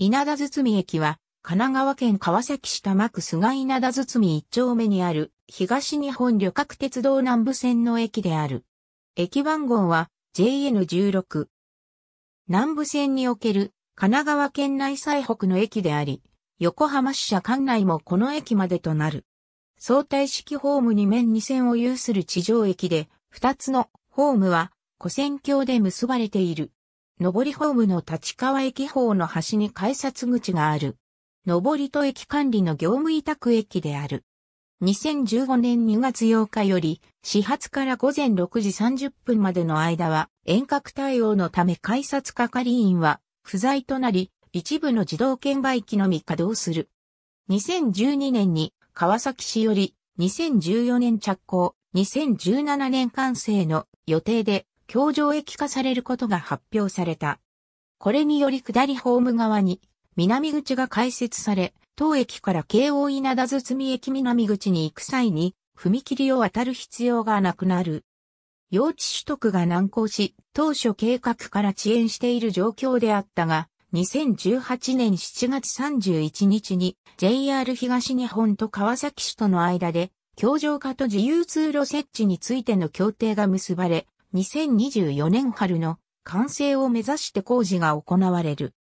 稲田堤駅は、神奈川県川崎市多摩区菅稲田堤一丁目にある、東日本旅客鉄道南部線の駅である。駅番号は JN16。南部線における神奈川県内最北の駅であり、横浜支社管内もこの駅までとなる。相対式ホーム2面2線を有する地上駅で、2つのホームは、古線橋で結ばれている。上りホームの立川駅方の端に改札口がある。上りと駅管理の業務委託駅である。2015年2月8日より、始発から午前6時30分までの間は、遠隔対応のため改札係員は不在となり、一部の自動券売機のみ稼働する。2012年に川崎市より、2014年着工、2017年完成の予定で橋上駅化されることが発表された。これにより下りホーム側に南口が開設され、当駅から京王稲田堤駅南口に行く際に踏切を渡る必要がなくなる。用地取得が難航し、当初計画から遅延している状況であったが、2018年7月31日に JR 東日本と川崎市との間で、橋上化と自由通路設置についての協定が結ばれ、2024年春の完成を目指して工事が行われる。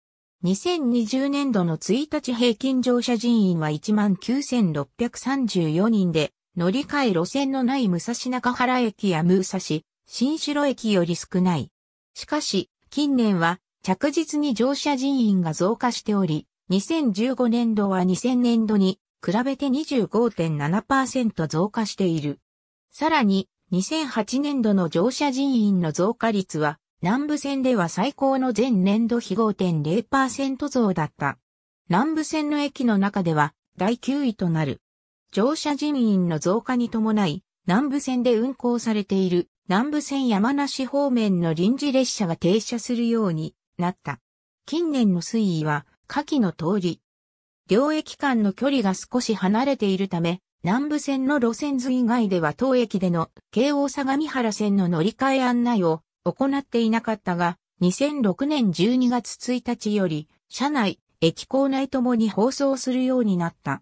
2020年度の1日平均乗車人員は19,634人で、乗り換え路線のない武蔵中原駅や武蔵、新城駅より少ない。しかし、近年は着実に乗車人員が増加しており、2015年度は2000年度に比べて25.7%増加している。さらに、2008年度の乗車人員の増加率は、南部線では最高の前年度比5.0%増だった。南部線の駅の中では第9位となる。乗車人員の増加に伴い、南部線で運行されている南部線山梨方面の臨時列車が停車するようになった。近年の推移は下記の通り。両駅間の距離が少し離れているため、南部線の路線図以外では当駅での京王相模原線の乗り換え案内を行っていなかったが、2006年12月1日より、車内、駅構内ともに放送するようになった。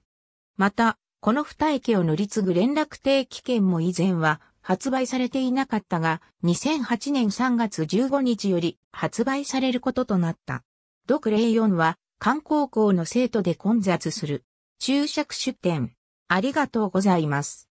また、この二駅を乗り継ぐ連絡定期券も以前は発売されていなかったが、2008年3月15日より発売されることとなった。独例4は、観光校の生徒で混雑する。注釈出店。ありがとうございます。